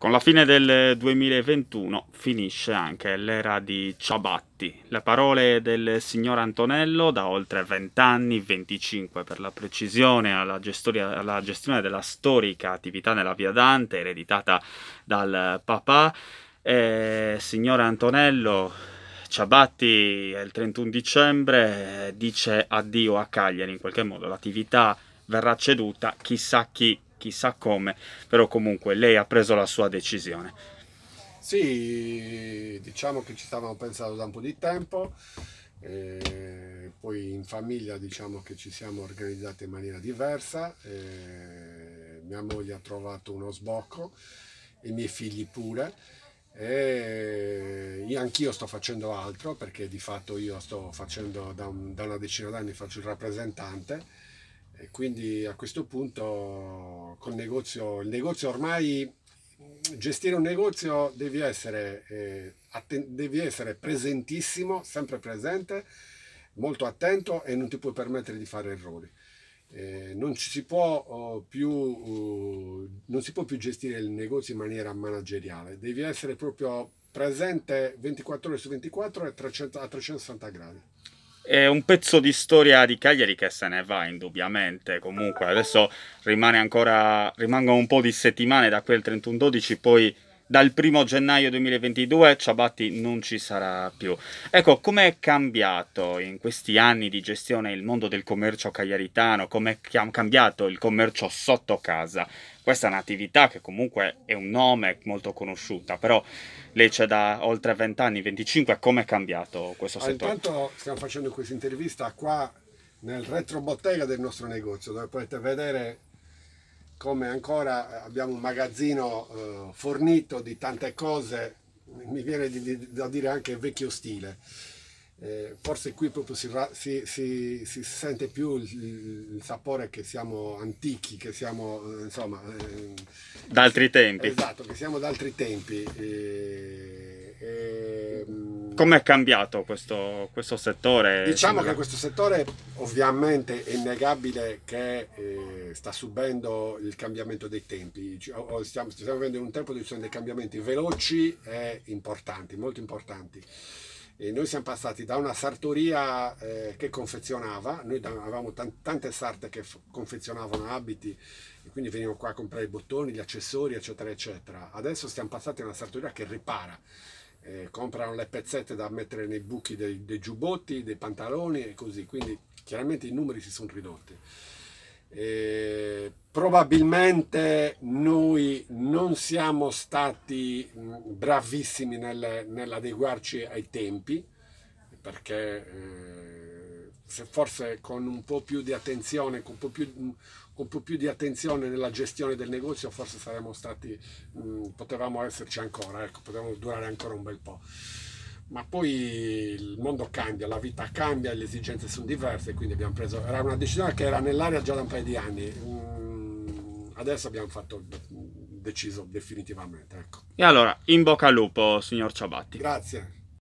Con la fine del 2021 finisce anche l'era di Ciabatti. Le parole del signor Antonello, da oltre 20 anni, 25 per la precisione, alla, alla gestione della storica attività nella Via Dante, ereditata dal papà. Eh, signor Antonello, Ciabatti il 31 dicembre dice addio a Cagliari, in qualche modo l'attività verrà ceduta, chissà chi chissà come, però comunque lei ha preso la sua decisione. Sì, diciamo che ci stavamo pensando da un po' di tempo, eh, poi in famiglia diciamo che ci siamo organizzati in maniera diversa, eh, mia moglie ha trovato uno sbocco, i miei figli pure, e anch'io sto facendo altro perché di fatto io sto facendo da, un, da una decina d'anni faccio il rappresentante e quindi a questo punto col negozio, il negozio ormai, gestire un negozio devi essere, eh, devi essere presentissimo, sempre presente, molto attento e non ti puoi permettere di fare errori. Eh, non, si può, oh, più, uh, non si può più gestire il negozio in maniera manageriale, devi essere proprio presente 24 ore su 24 e 300, a 360 gradi è un pezzo di storia di Cagliari che se ne va indubbiamente. Comunque adesso rimane ancora, rimangono un po' di settimane da quel 31-12, poi dal primo gennaio 2022 Ciabatti non ci sarà più. Ecco, com'è cambiato in questi anni di gestione il mondo del commercio cagliaritano? Com'è cambiato il commercio sotto casa? Questa è un'attività che comunque è un nome molto conosciuta, però lei c'è da oltre 20 anni, 25, com'è cambiato questo ah, settore? Intanto stiamo facendo questa intervista qua nel retrobottega del nostro negozio, dove potete vedere come ancora eh, abbiamo un magazzino eh, fornito di tante cose, mi viene di, di, da dire anche vecchio stile. Eh, forse qui proprio si, si, si, si sente più il, il, sapore che siamo antichi, che siamo eh, insomma... Eh, da altri tempi. Esatto, che siamo da altri tempi. Eh, come è cambiato questo, questo settore? Diciamo che questo settore ovviamente è innegabile che eh, sta subendo il cambiamento dei tempi, stiamo, stiamo vivendo in un tempo dove ci sono dei cambiamenti veloci e importanti, molto importanti. E noi siamo passati da una sartoria eh, che confezionava, noi avevamo tante sarte che confezionavano abiti e quindi venivano qua a comprare i bottoni, gli accessori, eccetera, eccetera. Adesso siamo passati a una sartoria che ripara eh, comprano le pezzette da mettere nei buchi dei, dei, giubbotti, dei pantaloni e così, quindi chiaramente i numeri si sono ridotti. Eh, probabilmente noi non siamo stati mm, bravissimi nel, nell'adeguarci ai tempi perché eh, se forse con un po' più di attenzione, con un po' più, un po più di attenzione nella gestione del negozio, forse saremmo stati, mh, mm, potevamo esserci ancora, ecco, potevamo durare ancora un bel po' ma poi il mondo cambia, la vita cambia, le esigenze sono diverse, quindi abbiamo preso, era una decisione che era nell'aria già da un paio di anni, mm, adesso abbiamo fatto, mm, deciso definitivamente. Ecco. E allora, in bocca al lupo, signor Ciabatti. Grazie.